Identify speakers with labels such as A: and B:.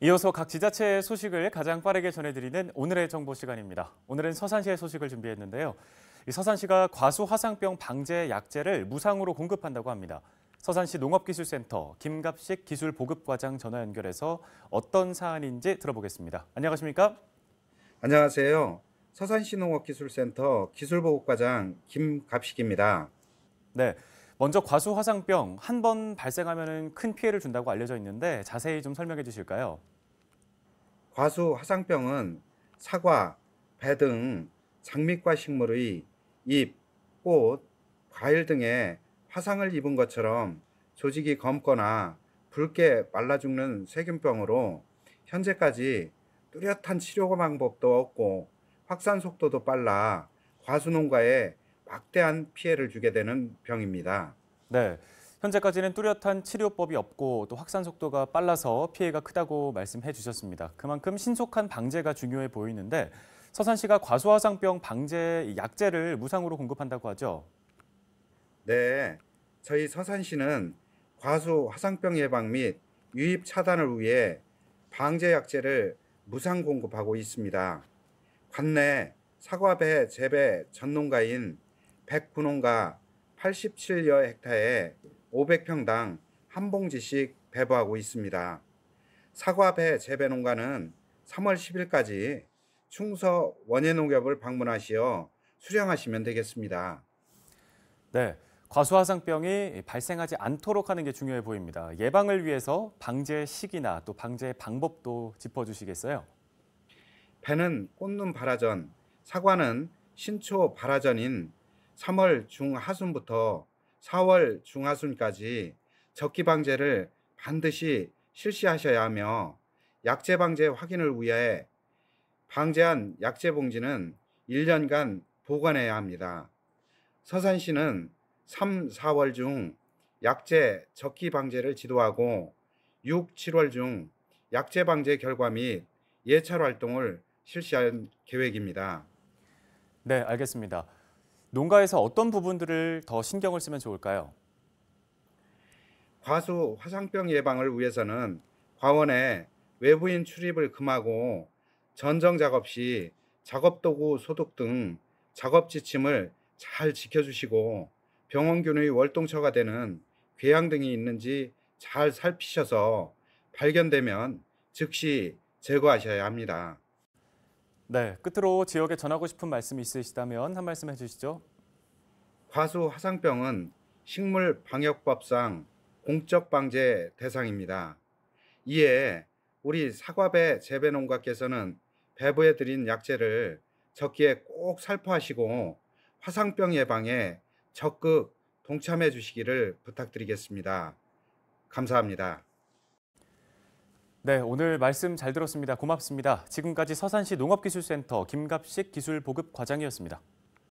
A: 이어서 각 지자체의 소식을 가장 빠르게 전해드리는 오늘의 정보 시간입니다. 오늘은 서산시의 소식을 준비했는데요. 서산시가 과수 화상병 방제 약제를 무상으로 공급한다고 합니다. 서산시 농업기술센터 김갑식 기술보급과장 전화 연결해서
B: 어떤 사안인지 들어보겠습니다. 안녕하십니까? 안녕하세요. 서산시 농업기술센터 기술보급과장 김갑식입니다. 네.
A: 먼저 과수 화상병 한 번 발생하면 큰 피해를 준다고 알려져 있는데 자세히 좀 설명해
B: 주실까요? 과수 화상병은 사과, 배 등 장미과 식물의 잎, 꽃, 과일 등에 화상을 입은 것처럼 조직이 검거나 붉게 말라 죽는 세균병으로 현재까지 뚜렷한 치료 방법도 없고 확산 속도도 빨라 과수농가에 막대한 피해를 주게 되는 병입니다. 네. 현재까지는 뚜렷한 치료법이 없고 또 확산 속도가
A: 빨라서 피해가 크다고 말씀해 주셨습니다. 그만큼 신속한 방제가 중요해 보이는데 서산시가 과수화상병 방제
B: 약제를 무상으로 공급한다고 하죠. 네. 저희 서산시는 과수화상병 예방 및 유입 차단을 위해 방제 약제를 무상 공급하고 있습니다. 관내 사과배 재배 전농가인 109농가 87여 헥타에 500평당 한 봉지씩 배부하고 있습니다. 사과 배 재배 농가는 3월 10일까지 충서 원예농협을 방문하시어 수령하시면 되겠습니다.
A: 네. 과수화상병이 발생하지 않도록 하는 게 중요해 보입니다. 예방을 위해서 방제 시기나 또
B: 방제 방법도 짚어주시겠어요? 배는 꽃눈 발화전, 사과는 신초 발화전인 3월 중하순부터 4월 중하순까지 적기 방제를 반드시 실시하셔야 하며 약재 방제 확인을 위해 방제한 약재 봉지는 1년간 보관해야 합니다. 서산시는 3, 4월 중 약재 적기 방제를 지도하고 6, 7월 중 약재 방제 결과 및 예찰 활동을 실시할 계획입니다. 네, 알겠습니다. 농가에서 어떤 부분들을 더 신경을 쓰면 좋을까요? 과수 화상병 예방을 위해서는 과원에 외부인 출입을 금하고 전정 작업 시 작업 도구 소독 등 작업 지침을 잘 지켜주시고 병원균의 월동처가 되는 궤양 등이 있는지 잘 살피셔서 발견되면 즉시 제거하셔야 합니다. 네, 끝으로 지역에 전하고 싶은 말씀이 있으시다면 한 말씀 해주시죠. 과수 화상병은 식물 방역법상 공적 방제 대상입니다. 이에 우리 사과배 재배 농가께서는 배부해 드린 약재를 적기에 꼭 살포하시고 화상병 예방에 적극 동참해 주시기를 부탁드리겠습니다. 감사합니다.
A: 네, 오늘 말씀 잘 들었습니다. 고맙습니다. 지금까지 서산시 농업기술센터 김갑식 기술보급 과장이었습니다.